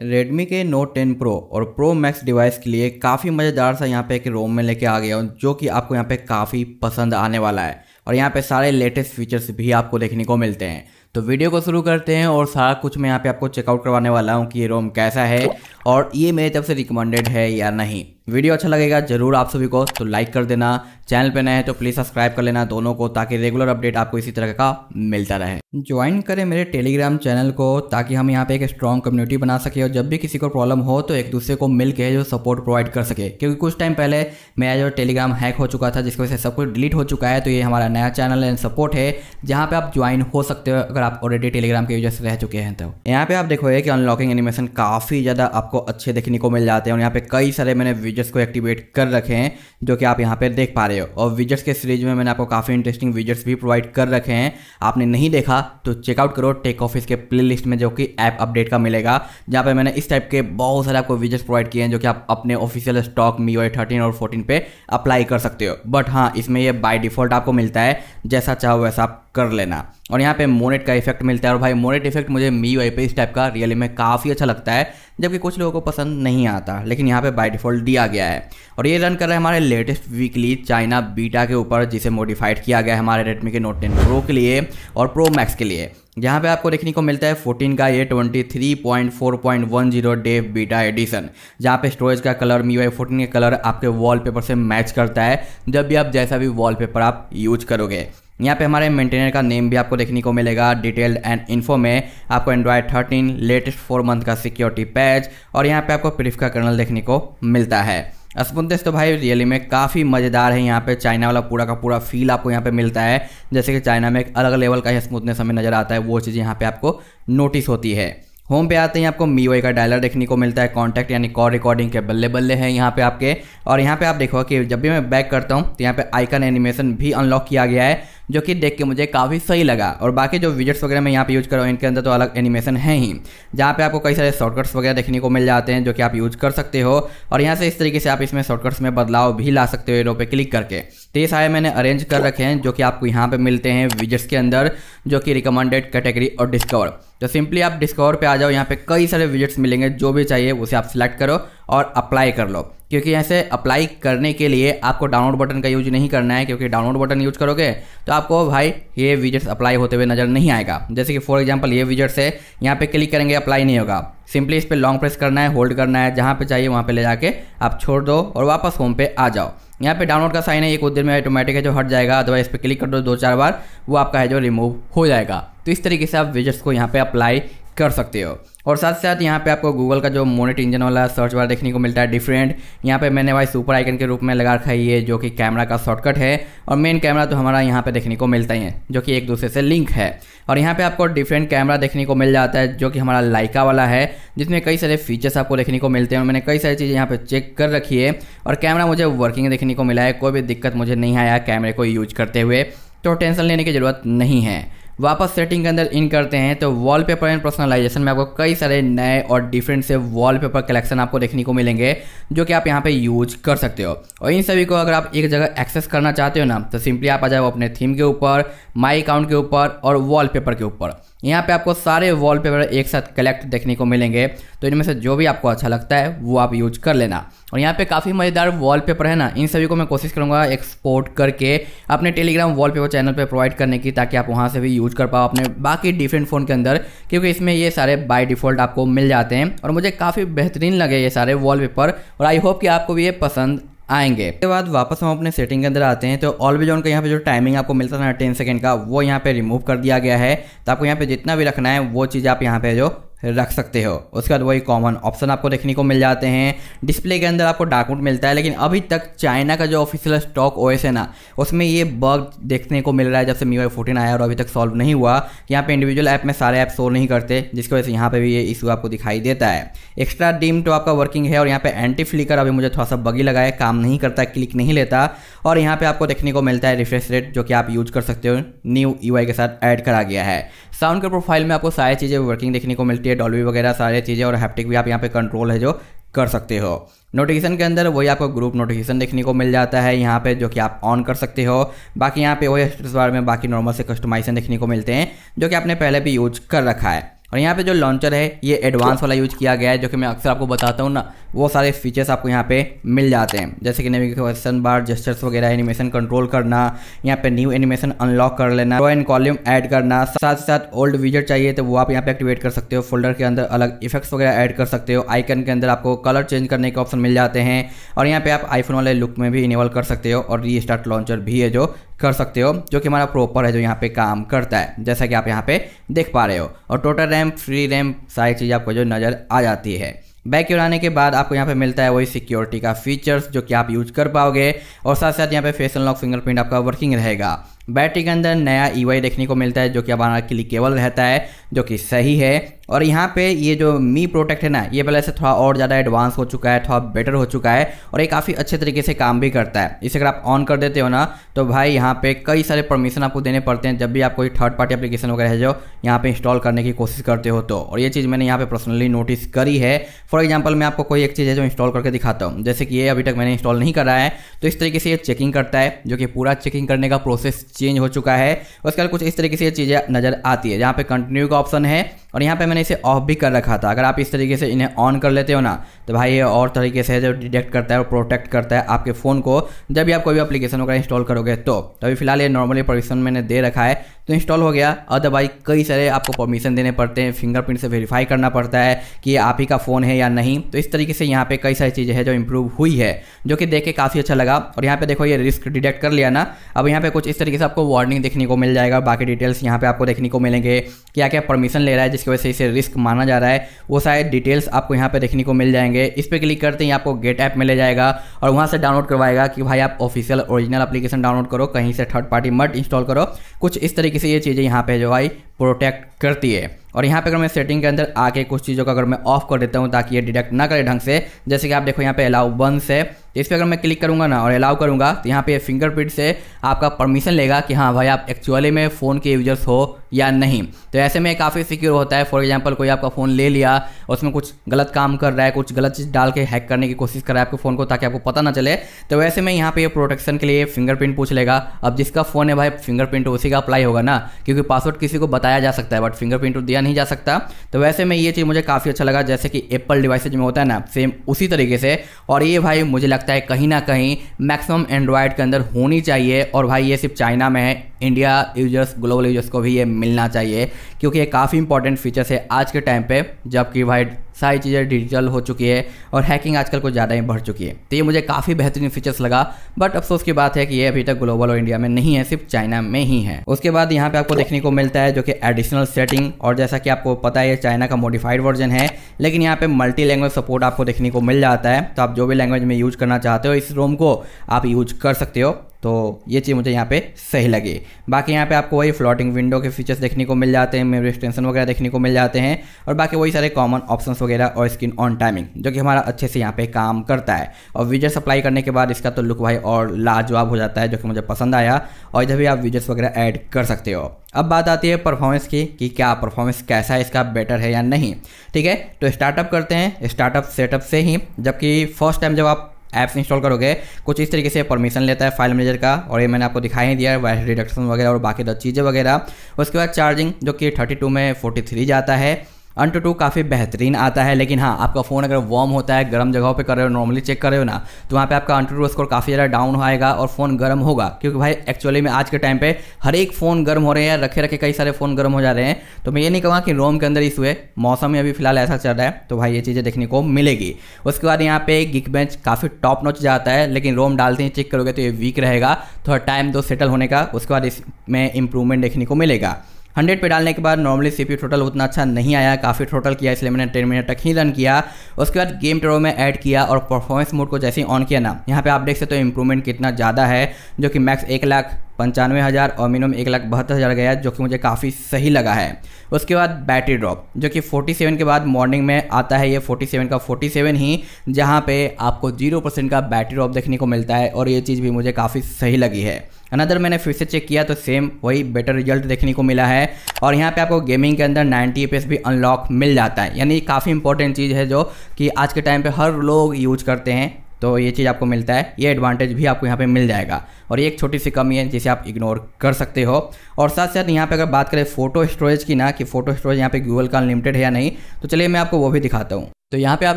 Redmi के note 10 pro और pro max device के लिए काफ़ी मज़ेदार सा यहाँ पे एक रोम में लेके आ गया हूँ जो कि आपको यहाँ पे काफ़ी पसंद आने वाला है और यहाँ पे सारे लेटेस्ट फीचर्स भी आपको देखने को मिलते हैं तो वीडियो को शुरू करते हैं और सारा कुछ मैं यहाँ पे आपको चेकआउट करवाने वाला हूँ कि ये रोम कैसा है और ये मेरी तरफ से रिकमेंडेड है या नहीं वीडियो अच्छा लगेगा जरूर आप सभी को तो लाइक कर देना चैनल पे नए हैं तो प्लीज़ सब्सक्राइब कर लेना दोनों को ताकि रेगुलर अपडेट आपको इसी तरह का मिलता रहे ज्वाइन करें मेरे टेलीग्राम चैनल को ताकि हम यहाँ पे एक स्ट्रॉन्ग कम्युनिटी बना सके और जब भी किसी को प्रॉब्लम हो तो एक दूसरे को मिल जो सपोर्ट प्रोवाइड कर सके क्योंकि कुछ टाइम पहले मेरा जो टेलीग्राम हैक हो चुका था जिसकी वजह से सब कुछ डिलीट हो चुका है तो ये हमारा नया चैनल एंड सपोर्ट है जहाँ पे आप ज्वाइन हो सकते हो अगर आप ऑलरेडी टेलीग्राम के यूजर्स रह चुके हैं तो यहाँ पे आप देखोगे कि अनलॉकिंग एनिमेशन काफ़ी ज़्यादा आपको अच्छे देखने को मिल जाते हैं और यहाँ पे कई सारे मैंने विजट्स को एक्टिवेट कर रखे हैं जो कि आप यहाँ पर देख पा रहे हो और विजट्स के सीरीज में मैंने आपको काफ़ी इंटरेस्टिंग विजट्स भी प्रोवाइड कर रखे हैं आपने नहीं देखा तो चेकआउट करो टेक ऑफिस के प्ले में जो कि ऐप अपडेट का मिलेगा जहाँ पर मैंने इस टाइप के बहुत सारे आपको विजट्स प्रोवाइड किए हैं जो कि आप अपने ऑफिशियल स्टॉक मी थर्टीन और फोर्टीन पर अप्लाई कर सकते हो बट हाँ इसमें यह बाई डिफॉल्ट आपको मिलता है जैसा चाहो वैसा आप कर लेना और यहाँ पे मोनेट का इफेक्ट मिलता है और भाई मोनेट इफेक्ट मुझे मी वाई पे इस टाइप का रियली में काफ़ी अच्छा लगता है जबकि कुछ लोगों को पसंद नहीं आता लेकिन यहाँ पे बाय डिफ़ॉल्ट दिया गया है और ये रन कर रहे हैं हमारे लेटेस्ट वीकली चाइना बीटा के ऊपर जिसे मॉडिफाइड किया गया है हमारे रेडमी के नोट टेन प्रो के लिए और प्रो मैक्स के लिए यहाँ पे आपको देखने को मिलता है 14 का ये 23.4.10 डे बीटा एडिशन जहाँ पे स्टोरेज का कलर मी वाई फोर्टीन का कलर आपके वॉलपेपर से मैच करता है जब भी आप जैसा भी वॉलपेपर आप यूज करोगे यहाँ पे हमारे मेंटेनर का नेम भी आपको देखने को मिलेगा डिटेल्ड एंड इन्फो में आपको एंड्रॉयड 13 लेटेस्ट फोर मंथ का सिक्योरिटी पैच और यहाँ पे आपको प्रिफ का कर्नल देखने को मिलता है असमुंदस अच्छा, तो भाई रियली में काफ़ी मज़ेदार है यहाँ पे चाइना वाला पूरा का पूरा फील आपको यहाँ पे मिलता है जैसे कि चाइना में एक अलग लेवल का ही स्मूथनेस हमें नज़र आता है वो चीज़ यहाँ पे आपको नोटिस होती है होम पे आते हैं आपको मी का डायलर देखने को मिलता है कॉन्टैक्ट यानी कॉल रिकॉर्डिंग के बल्ले बल्ले हैं यहाँ पे आपके और यहाँ पे आप देखो कि जब भी मैं बैक करता हूँ तो यहाँ पे आइकन एनिमेशन भी अनलॉक किया गया है जो कि देख के मुझे काफ़ी सही लगा और बाकी जो विजट्स वगैरह मैं यहाँ पे यूज़ कर रहा हूँ इनके अंदर तो अलग एनिमेशन है ही जहाँ पे आपको कई सारे शॉर्टकट्स वगैरह देखने को मिल जाते हैं जो कि आप यूज़ कर सकते हो और यहाँ से इस तरीके से आप इसमें शॉर्टकट्स में बदलाव भी ला सकते हो इनों पर क्लिक करके तो ये सारे मैंने अरेंज कर रखे हैं जो कि आपको यहाँ पर मिलते हैं विजट्स के अंदर जो कि रिकमेंडेड कैटेगरी और डिस्कवर तो सिंपली आप डिस्कवर पे आ जाओ यहाँ पे कई सारे विजिट्स मिलेंगे जो भी चाहिए उसे आप सिलेक्ट करो और अप्लाई कर लो क्योंकि ऐसे अप्लाई करने के लिए आपको डाउनलोड बटन का यूज नहीं करना है क्योंकि डाउनलोड बटन यूज करोगे तो आपको भाई ये विजिट्स अप्लाई होते हुए नज़र नहीं आएगा जैसे कि फॉर एग्जाम्पल ये विजिट्स है यहाँ पर क्लिक करेंगे अप्लाई नहीं होगा सिंपली इस पर लॉन्ग प्रेस करना है होल्ड करना है जहाँ पे चाहिए वहाँ पे ले जाके आप छोड़ दो और वापस होम पे आ जाओ यहाँ पे डाउनलोड का साइन है ये कुछ में ऑटोमेटिक है जो हट जाएगा अथवा इस पर क्लिक कर दो दो चार बार वो आपका है जो रिमूव हो जाएगा तो इस तरीके से आप विजट्स को यहाँ पे अप्लाई कर सकते हो और साथ साथ यहाँ पे आपको गूगल का जो मोनेट इंजन वाला सर्च बार देखने को मिलता है डिफरेंट यहाँ पे मैंने भाई सुपर आइकन के रूप में लगा रखा है ये जो कि कैमरा का शॉर्टकट है और मेन कैमरा तो हमारा यहाँ पे देखने को मिलता ही है जो कि एक दूसरे से लिंक है और यहाँ पे आपको डिफरेंट कैमरा देखने को मिल जाता है जो कि हमारा लाइका वाला है जिसमें कई सारे फीचर्स आपको देखने को मिलते हैं और मैंने कई सारी चीज़ें यहाँ पर चेक कर रखी है और कैमरा मुझे वर्किंग देखने को मिला है कोई भी दिक्कत मुझे नहीं आया कैमरे को यूज करते हुए तो टेंशन लेने की ज़रूरत नहीं है वापस सेटिंग के अंदर इन करते हैं तो वॉलपेपर एंड पर्सनलाइजेशन में आपको कई सारे नए और डिफरेंट से वॉलपेपर कलेक्शन आपको देखने को मिलेंगे जो कि आप यहाँ पे यूज कर सकते हो और इन सभी को अगर आप एक जगह एक्सेस करना चाहते हो ना तो सिंपली आप आ जाओ अपने थीम के ऊपर माई अकाउंट के ऊपर और वॉलपेपर के ऊपर यहाँ पे आपको सारे वॉलपेपर एक साथ कलेक्ट देखने को मिलेंगे तो इनमें से जो भी आपको अच्छा लगता है वो आप यूज कर लेना और यहाँ पे काफ़ी मज़ेदार वॉलपेपर है ना इन सभी को मैं कोशिश करूँगा एक्सपोर्ट करके अपने टेलीग्राम वॉलपेपर चैनल पे प्रोवाइड करने की ताकि आप वहाँ से भी यूज कर पाओ अपने बाकी डिफरेंट फ़ोन के अंदर क्योंकि इसमें ये सारे बाय डिफ़ॉल्ट आपको मिल जाते हैं और मुझे काफ़ी बेहतरीन लगे ये सारे वॉल और आई होप कि आपको भी ये पसंद आएंगे उसके बाद वापस हम अपने सेटिंग के अंदर आते हैं तो ऑलवेज ऑन का यहाँ पे जो टाइमिंग आपको मिलता था ना टेन सेकंड का वो यहाँ पे रिमूव कर दिया गया है तो आपको यहाँ पे जितना भी रखना है वो चीज़ आप यहाँ पे जो रख सकते हो उसके बाद वही कॉमन ऑप्शन आपको देखने को मिल जाते हैं डिस्प्ले के अंदर आपको डाकूट मिलता है लेकिन अभी तक चाइना का जो ऑफिशियल स्टॉक ओएस है ना उसमें ये बग देखने को मिल रहा है जब से मी वाई फोर्टीन आया और अभी तक सॉल्व नहीं हुआ यहाँ पे इंडिविजुअल ऐप में सारे ऐप शो नहीं करते जिसकी वजह से यहाँ पे भी ये इशू आपको दिखाई देता है एक्स्ट्रा डीम तो आपका वर्किंग है और यहाँ पे एंटी फ्लिकर अभी मुझे थोड़ा सा बगी लगा है काम नहीं करता क्लिक नहीं लेता और यहाँ पे आपको देखने को मिलता है रिफ्रेश रेट जो कि आप यूज कर सकते हो न्यू यू के साथ ऐड करा गया है साउंड के प्रोफाइल में आपको सारी चीज़ें वर्किंग देखने को मिलती सकती है डॉल्बी वगैरह सारी चीज़ें और हैप्टिक भी आप यहाँ पे कंट्रोल है जो कर सकते हो नोटिफिकेशन के अंदर वही आपको ग्रुप नोटिफिकेशन देखने को मिल जाता है यहाँ पे जो कि आप ऑन कर सकते हो बाकी यहाँ पे वही स्ट्रेस बार में बाकी नॉर्मल से कस्टमाइजेशन देखने को मिलते हैं जो कि आपने पहले भी यूज कर रखा है और यहाँ पे जो लॉन्चर है ये एडवांस तो- वाला यूज किया गया है जो कि मैं अक्सर आपको बताता हूँ ना वो सारे फीचर्स आपको यहाँ पे मिल जाते हैं जैसे कि नेविगेशन बार जेस्टर्स वगैरह एनिमेशन कंट्रोल करना यहाँ पे न्यू एनिमेशन अनलॉक कर लेना रो एंड कॉल्यूम ऐड करना साथ ही साथ ओल्ड विजट चाहिए तो वो आप यहाँ पे एक्टिवेट कर सकते हो फोल्डर के अंदर अलग इफेक्ट्स वगैरह ऐड कर सकते हो आइकन के अंदर आपको कलर चेंज करने के ऑप्शन मिल जाते हैं और यहाँ पे आप आईफोन वाले लुक में भी इनेबल कर सकते हो और री स्टार्ट लॉन्चर भी है जो कर सकते हो जो कि हमारा प्रॉपर है जो यहाँ पे काम करता है जैसा कि आप यहाँ पे देख पा रहे हो और टोटल रैम फ्री रैम सारी चीज़ आपको जो नज़र आ जाती है बैक आने के बाद आपको यहाँ पे मिलता है वही सिक्योरिटी का फीचर्स जो कि आप यूज कर पाओगे और साथ साथ यहाँ पे फेस अनलॉक फिंगरप्रिंट आपका वर्किंग रहेगा बैटरी के अंदर नया ई e देखने को मिलता है जो कि हमारा क्लिक केवल रहता है जो कि सही है और यहाँ पे ये जो मी प्रोटेक्ट है ना ये पहले से थोड़ा और ज़्यादा एडवांस हो चुका है थोड़ा बेटर हो चुका है और ये काफ़ी अच्छे तरीके से काम भी करता है इसे अगर आप ऑन कर देते हो ना तो भाई यहाँ पे कई सारे परमिशन आपको देने पड़ते हैं जब भी आप कोई थर्ड पार्टी अपलीकेशन वगैरह है जो यहाँ पर इंस्टॉल करने की कोशिश करते हो तो और ये चीज़ मैंने यहाँ पर पर्सनली नोटिस करी है फॉर एग्जाम्पल मैं आपको कोई एक चीज़ है जो इंस्टॉल करके दिखाता हूँ जैसे कि ये अभी तक मैंने इंस्टॉल नहीं करा है तो इस तरीके से ये चेकिंग करता है जो कि पूरा चेकिंग करने का प्रोसेस चेंज हो चुका है उसके बाद कुछ इस तरीके से ये चीज़ें नज़र आती है जहाँ पे कंटिन्यू का ऑप्शन है और यहाँ पे मैंने इसे ऑफ भी कर रखा था अगर आप इस तरीके से इन्हें ऑन कर लेते हो ना तो भाई ये और तरीके से जो डिटेक्ट करता है और प्रोटेक्ट करता है आपके फ़ोन को जब भी आप कोई भी अपलीकेशन वगैरह इंस्टॉल करोगे तो तभी फिलहाल ये नॉर्मली परमिशन मैंने दे रखा है तो इंस्टॉल हो गया अदरवाइज कई सारे आपको परमिशन देने पड़ते हैं फिंगरप्रिंट से वेरीफाई करना पड़ता है कि ये आप ही का फ़ोन है या नहीं तो इस तरीके से यहाँ पे कई सारी चीज़ें हैं जो इम्प्रूव हुई है जो कि देख के काफ़ी अच्छा लगा और यहाँ पे देखो ये रिस्क डिटेक्ट कर लिया ना अब यहाँ पे कुछ इस तरीके से आपको वार्निंग देखने को मिल जाएगा बाकी डिटेल्स यहाँ पे आपको देखने को मिलेंगे क्या क्या परमिशन ले रहा है जिसकी वजह से इसे रिस्क माना जा रहा है वो सारे डिटेल्स आपको यहाँ पे देखने को मिल जाएंगे इस पर क्लिक करते ही आपको गेट ऐप मिले जाएगा और वहाँ से डाउनलोड करवाएगा कि भाई आप ऑफिशियल ओरिजिनल अपलीकेशन डाउनलोड करो कहीं से थर्ड पार्टी मट इंस्टॉल करो कुछ इस तरीके से ये चीज़ें यहाँ पर जो भाई प्रोटेक्ट करती है और यहाँ पे अगर मैं सेटिंग के अंदर आके कुछ चीज़ों का अगर मैं ऑफ कर देता हूँ ताकि ये डिटेक्ट ना करे ढंग से जैसे कि आप देखो यहाँ पे अलाउ बंस है तो इस पर अगर मैं क्लिक करूँगा ना और अलाउ करूँगा तो यहाँ पे फिंगरप्रिंट से आपका परमिशन लेगा कि हाँ भाई आप एक्चुअली में फ़ोन के यूजर्स हो या नहीं तो ऐसे में काफ़ी सिक्योर होता है फॉर एग्जाम्पल कोई आपका फ़ोन ले लिया उसमें कुछ गलत काम कर रहा है कुछ गलत चीज़ डाल के हैक करने की कोशिश कर रहा है आपके फ़ोन को ताकि आपको पता ना चले तो वैसे में यहाँ पे ये प्रोटेक्शन के लिए फिंगरप्रिंट पूछ लेगा अब जिसका फ़ोन है भाई फिंगरप्रिंट उसी का अप्लाई होगा ना क्योंकि पासवर्ड किसी को बता बताया जा सकता है बट फिंगरप्रिंट तो दिया नहीं जा सकता तो वैसे में ये चीज़ मुझे काफ़ी अच्छा लगा जैसे कि एप्पल डिवाइसेज में होता है ना सेम उसी तरीके से और ये भाई मुझे लगता है कहीं ना कहीं मैक्सिमम एंड्रॉयड के अंदर होनी चाहिए और भाई ये सिर्फ चाइना में है इंडिया यूजर्स ग्लोबल यूजर्स को भी ये मिलना चाहिए क्योंकि ये काफ़ी इंपॉर्टेंट फीचर्स है आज के टाइम पे जबकि भाई सारी चीज़ें डिजिटल हो चुकी है और हैकिंग आजकल कुछ ज़्यादा ही बढ़ चुकी है तो ये मुझे काफ़ी बेहतरीन फीचर्स लगा बट अफसोस की बात है कि ये अभी तक ग्लोबल और इंडिया में नहीं है सिर्फ चाइना में ही है उसके बाद यहाँ पे आपको देखने को मिलता है जो कि एडिशनल सेटिंग और जैसा कि आपको पता है ये चाइना का मॉडिफाइड वर्जन है लेकिन यहाँ पे मल्टी लैंग्वेज सपोर्ट आपको देखने को मिल जाता है तो आप जो भी लैंग्वेज में यूज करना चाहते हो इस रोम को आप यूज कर सकते हो तो ये चीज़ मुझे यहाँ पे सही लगी बाकी यहाँ पे आपको वही फ्लोटिंग विंडो के फीचर्स देखने को मिल जाते हैं मेमोरी एक्सटेंशन वगैरह देखने को मिल जाते हैं और बाकी वही सारे कॉमन ऑप्शंस वगैरह और स्क्रीन ऑन टाइमिंग जो कि हमारा अच्छे से यहाँ पे काम करता है और वीजर्स अप्लाई करने के बाद इसका तो लुक भाई और लाजवाब हो जाता है जो कि मुझे पसंद आया और इधर भी आप वीजर्स वगैरह ऐड कर सकते हो अब बात आती है परफॉर्मेंस की कि क्या परफॉर्मेंस कैसा है इसका बेटर है या नहीं ठीक है तो स्टार्टअप करते हैं स्टार्टअप सेटअप से ही जबकि फर्स्ट टाइम जब आप ऐप्स इंस्टॉल करोगे कुछ इस तरीके से परमिशन लेता है फाइल मैनेजर का और ये मैंने आपको दिखाई नहीं दिया है वायरस रिडक्शन वगैरह और बाकी दस चीज़ें वगैरह उसके बाद चार्जिंग जो कि थर्टी में फोर्टी जाता है अंटू टू काफ़ी बेहतरीन आता है लेकिन हाँ आपका फ़ोन अगर वार्म होता है गर्म जगहों पे कर रहे हो नॉर्मली चेक कर रहे हो ना तो वहाँ पे आपका अंटू टू स्कोर काफ़ी ज़्यादा डाउन आएगा और फ़ोन गर्म होगा क्योंकि भाई एक्चुअली में आज के टाइम पे हर एक फ़ोन गर्म हो रहे हैं रखे रखे कई सारे फ़ोन गर्म हो जा रहे हैं तो मैं ये नहीं कहूँगा कि रोम के अंदर इस हुए मौसम में अभी फिलहाल ऐसा चल रहा है तो भाई ये चीज़ें देखने को मिलेगी उसके बाद यहाँ पे गिक बेंच काफ़ी टॉप नोच जाता है लेकिन रोम डालते हैं चेक करोगे तो ये वीक रहेगा थोड़ा टाइम दो सेटल होने का उसके बाद इसमें इंप्रूवमेंट देखने को मिलेगा हंड्रेड पे डालने के बाद नॉर्मली सी टोटल उतना अच्छा नहीं आया काफ़ी टोटल किया इसलिए मैंने टेन मिनट तक ही रन किया उसके बाद गेम ट्रो में ऐड किया और परफॉर्मेंस मोड को जैसे ही ऑन किया ना यहाँ पे आप देख सकते हो इम्प्रूवमेंट कितना ज़्यादा है जो कि मैक्स एक लाख पंचानवे हज़ार और मिनिमम एक लाख बहत्तर हज़ार गया जो कि मुझे काफ़ी सही लगा है उसके बाद बैटरी ड्रॉप जो कि 47 के बाद मॉर्निंग में आता है ये 47 का 47 ही जहाँ पे आपको जीरो परसेंट का बैटरी ड्रॉप देखने को मिलता है और ये चीज़ भी मुझे काफ़ी सही लगी है अनदर मैंने फिर से चेक किया तो सेम वही बेटर रिजल्ट देखने को मिला है और यहाँ पे आपको गेमिंग के अंदर 90 एफ भी अनलॉक मिल जाता है यानी काफ़ी इंपॉर्टेंट चीज़ है जो कि आज के टाइम पे हर लोग यूज करते हैं तो ये चीज़ आपको मिलता है ये एडवांटेज भी आपको यहाँ पे मिल जाएगा और ये एक छोटी सी कमी है जिसे आप इग्नोर कर सकते हो और साथ साथ यहाँ पे अगर बात करें फ़ोटो स्टोरेज की ना कि फ़ोटो स्टोरेज यहाँ पे गूगल का अनलिमिटेड है या नहीं तो चलिए मैं आपको वो भी दिखाता हूँ तो यहाँ पे आप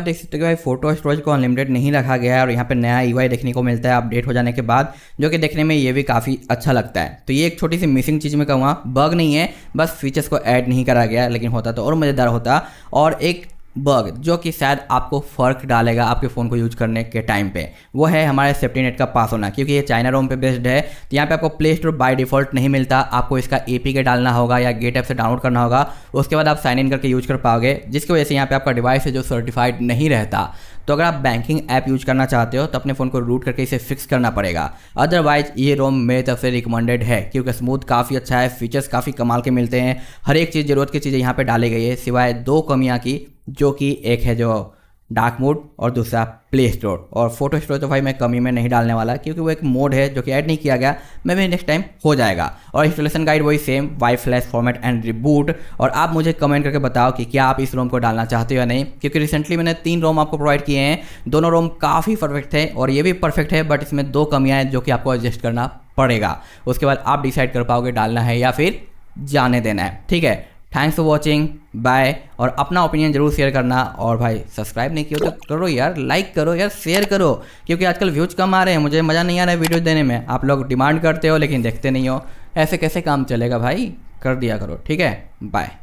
देख सकते हो कि भाई फोटो स्टोरेज को अनलिमिटेड नहीं रखा गया है और यहाँ पे नया ई e देखने को मिलता है अपडेट हो जाने के बाद जो कि देखने में ये भी काफ़ी अच्छा लगता है तो ये एक छोटी सी मिसिंग चीज़ में कहूँगा बग नहीं है बस फीचर्स को ऐड नहीं करा गया लेकिन होता तो और मज़ेदार होता और एक बग जो कि शायद आपको फ़र्क डालेगा आपके फ़ोन को यूज करने के टाइम पे वो है हमारे सेफ्टी नेट का पास होना क्योंकि ये चाइना रोम पे बेस्ड है तो यहाँ पे आपको प्ले स्टोर बाय डिफ़ॉल्ट नहीं मिलता आपको इसका ए पी के डालना होगा या गेट ऐप से डाउनलोड करना होगा उसके बाद आप साइन इन करके यूज कर पाओगे जिसकी वजह से यहाँ पर आपका डिवाइस है जो सर्टिफाइड नहीं रहता तो अगर आप बैंकिंग ऐप यूज करना चाहते हो तो अपने फ़ोन को रूट करके इसे फिक्स करना पड़ेगा अदरवाइज ये रोम मेरी तरफ से रिकमेंडेड है क्योंकि स्मूथ काफ़ी अच्छा है फीचर्स काफ़ी कमाल के मिलते हैं हर एक चीज़ ज़रूरत की चीज़ें यहाँ पर डाली गई है सिवाय दो कमियाँ की जो कि एक है जो डार्क मोड और दूसरा प्ले स्टोर और फोटो स्टोर तो भाई मैं कमी में नहीं डालने वाला क्योंकि वो एक मोड है जो कि ऐड नहीं किया गया मैं भी नेक्स्ट टाइम हो जाएगा और इंस्टॉलेशन गाइड वही same Y flash format and reboot और आप मुझे कमेंट करके बताओ कि क्या आप इस रोम को डालना चाहते हो या नहीं क्योंकि रिसेंटली मैंने तीन रोम आपको प्रोवाइड किए हैं दोनों रोम काफ़ी परफेक्ट है और ये भी परफेक्ट है बट इसमें दो कमियाँ हैं जो कि आपको एडजस्ट करना पड़ेगा उसके बाद आप डिसाइड कर पाओगे डालना है या फिर जाने देना है ठीक है थैंक्स फॉर वॉचिंग बाय और अपना ओपिनियन जरूर शेयर करना और भाई सब्सक्राइब नहीं किया तो करो यार लाइक करो यार शेयर करो क्योंकि आजकल व्यूज कम आ रहे हैं मुझे मज़ा नहीं आ रहा है वीडियो देने में आप लोग डिमांड करते हो लेकिन देखते नहीं हो ऐसे कैसे काम चलेगा भाई कर दिया करो ठीक है बाय